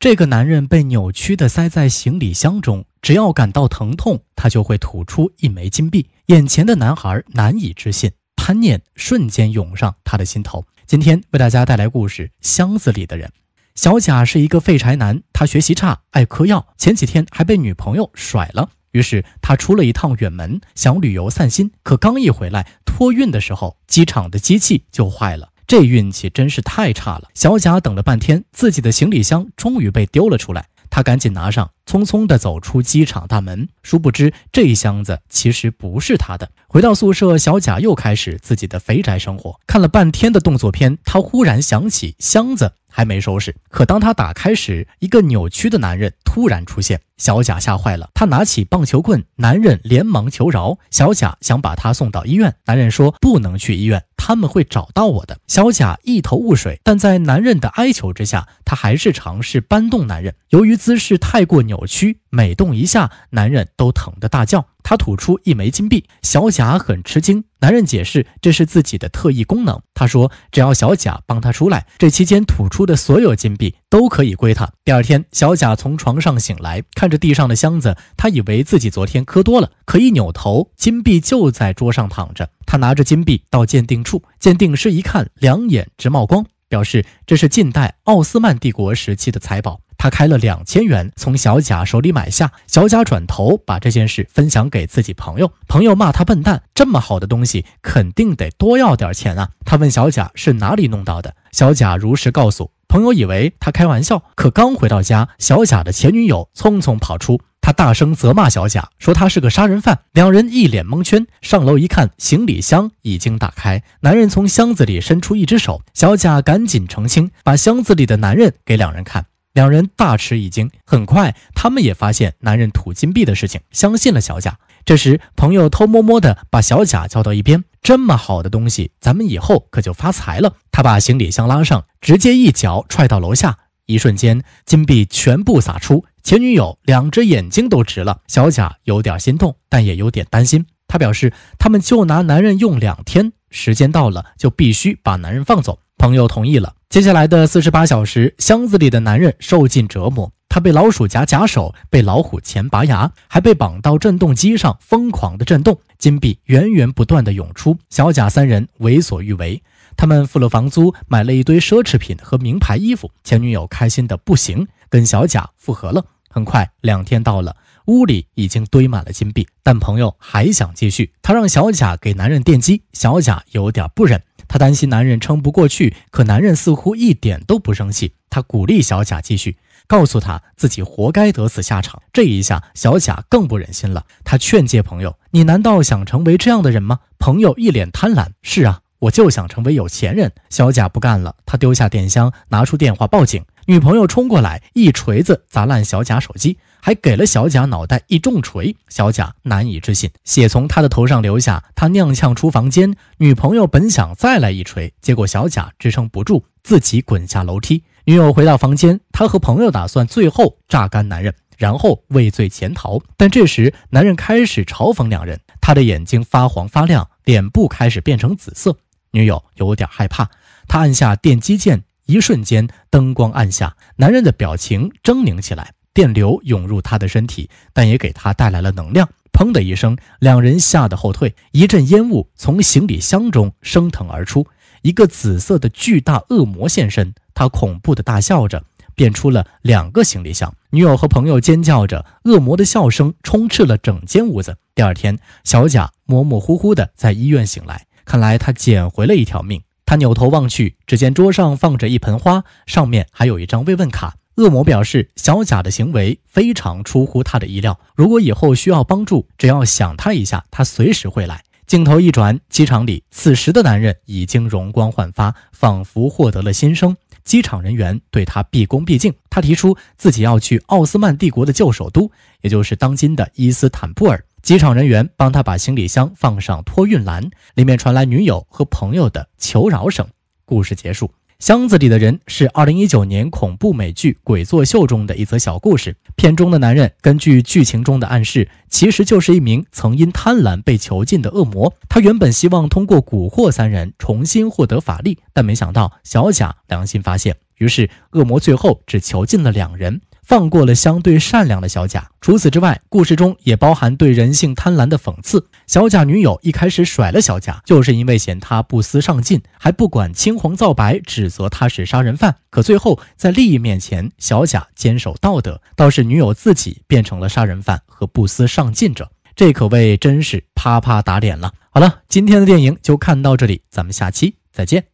这个男人被扭曲的塞在行李箱中，只要感到疼痛，他就会吐出一枚金币。眼前的男孩难以置信，贪念瞬间涌上他的心头。今天为大家带来故事《箱子里的人》。小贾是一个废柴男，他学习差，爱嗑药，前几天还被女朋友甩了。于是他出了一趟远门，想旅游散心。可刚一回来，托运的时候，机场的机器就坏了。这运气真是太差了！小贾等了半天，自己的行李箱终于被丢了出来，他赶紧拿上，匆匆地走出机场大门。殊不知，这一箱子其实不是他的。回到宿舍，小贾又开始自己的肥宅生活。看了半天的动作片，他忽然想起箱子还没收拾。可当他打开时，一个扭曲的男人突然出现，小贾吓坏了，他拿起棒球棍，男人连忙求饶。小贾想把他送到医院，男人说不能去医院。他们会找到我的。小贾一头雾水，但在男人的哀求之下，他还是尝试搬动男人。由于姿势太过扭曲，每动一下，男人都疼得大叫。他吐出一枚金币，小贾很吃惊。男人解释，这是自己的特异功能。他说，只要小贾帮他出来，这期间吐出的所有金币都可以归他。第二天，小贾从床上醒来，看着地上的箱子，他以为自己昨天磕多了，可一扭头，金币就在桌上躺着。他拿着金币到鉴定处，鉴定师一看，两眼直冒光，表示这是近代奥斯曼帝国时期的财宝。他开了两千元，从小贾手里买下。小贾转头把这件事分享给自己朋友，朋友骂他笨蛋，这么好的东西肯定得多要点钱啊。他问小贾是哪里弄到的，小贾如实告诉。朋友以为他开玩笑，可刚回到家，小贾的前女友匆匆跑出，他大声责骂小贾，说他是个杀人犯。两人一脸蒙圈，上楼一看，行李箱已经打开，男人从箱子里伸出一只手，小贾赶紧澄清，把箱子里的男人给两人看，两人大吃一惊。很快，他们也发现男人吐金币的事情，相信了小贾。这时，朋友偷摸摸的把小贾叫到一边。这么好的东西，咱们以后可就发财了。他把行李箱拉上，直接一脚踹到楼下，一瞬间金币全部洒出，前女友两只眼睛都直了。小贾有点心动，但也有点担心。他表示，他们就拿男人用两天，时间到了就必须把男人放走。朋友同意了。接下来的四十八小时，箱子里的男人受尽折磨。他被老鼠夹夹手，被老虎钳拔牙，还被绑到振动机上疯狂的震动，金币源源不断的涌出。小贾三人为所欲为，他们付了房租，买了一堆奢侈品和名牌衣服。前女友开心的不行，跟小贾复合了。很快两天到了，屋里已经堆满了金币，但朋友还想继续。他让小贾给男人电击，小贾有点不忍，他担心男人撑不过去，可男人似乎一点都不生气，他鼓励小贾继续。告诉他自己活该得此下场。这一下，小贾更不忍心了。他劝诫朋友：“你难道想成为这样的人吗？”朋友一脸贪婪：“是啊，我就想成为有钱人。”小贾不干了，他丢下电箱，拿出电话报警。女朋友冲过来，一锤子砸烂小贾手机，还给了小贾脑袋一重锤。小贾难以置信，血从他的头上流下，他踉跄出房间。女朋友本想再来一锤，结果小贾支撑不住，自己滚下楼梯。女友回到房间，她和朋友打算最后榨干男人，然后畏罪潜逃。但这时，男人开始嘲讽两人，他的眼睛发黄发亮，脸部开始变成紫色。女友有点害怕，她按下电击键，一瞬间灯光暗下，男人的表情狰狞起来，电流涌入他的身体，但也给他带来了能量。砰的一声，两人吓得后退，一阵烟雾从行李箱中升腾而出，一个紫色的巨大恶魔现身。他恐怖的大笑着，变出了两个行李箱。女友和朋友尖叫着，恶魔的笑声充斥了整间屋子。第二天，小贾模模糊糊的在医院醒来，看来他捡回了一条命。他扭头望去，只见桌上放着一盆花，上面还有一张慰问卡。恶魔表示，小贾的行为非常出乎他的意料。如果以后需要帮助，只要想他一下，他随时会来。镜头一转，机场里，此时的男人已经容光焕发，仿佛获得了新生。机场人员对他毕恭毕敬。他提出自己要去奥斯曼帝国的旧首都，也就是当今的伊斯坦布尔。机场人员帮他把行李箱放上托运篮，里面传来女友和朋友的求饶声。故事结束。箱子里的人是2019年恐怖美剧《鬼作秀》中的一则小故事。片中的男人根据剧情中的暗示，其实就是一名曾因贪婪被囚禁的恶魔。他原本希望通过蛊惑三人重新获得法力，但没想到小贾良心发现，于是恶魔最后只囚禁了两人。放过了相对善良的小贾。除此之外，故事中也包含对人性贪婪的讽刺。小贾女友一开始甩了小贾，就是因为嫌他不思上进，还不管青红皂白指责他是杀人犯。可最后，在利益面前，小贾坚守道德，倒是女友自己变成了杀人犯和不思上进者。这可谓真是啪啪打脸了。好了，今天的电影就看到这里，咱们下期再见。